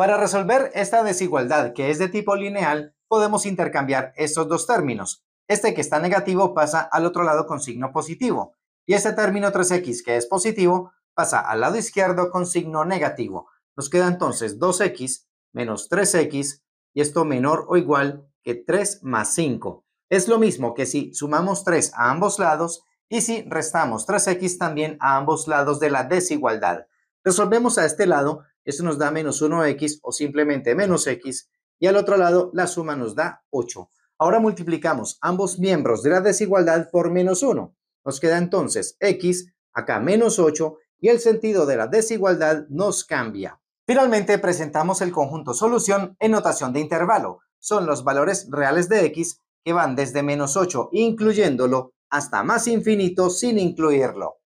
Para resolver esta desigualdad que es de tipo lineal, podemos intercambiar estos dos términos. Este que está negativo pasa al otro lado con signo positivo y este término 3x que es positivo pasa al lado izquierdo con signo negativo. Nos queda entonces 2x menos 3x y esto menor o igual que 3 más 5. Es lo mismo que si sumamos 3 a ambos lados y si restamos 3x también a ambos lados de la desigualdad. Resolvemos a este lado eso nos da menos 1x o simplemente menos x. Y al otro lado, la suma nos da 8. Ahora multiplicamos ambos miembros de la desigualdad por menos 1. Nos queda entonces x, acá menos 8, y el sentido de la desigualdad nos cambia. Finalmente, presentamos el conjunto solución en notación de intervalo. Son los valores reales de x que van desde menos 8, incluyéndolo, hasta más infinito sin incluirlo.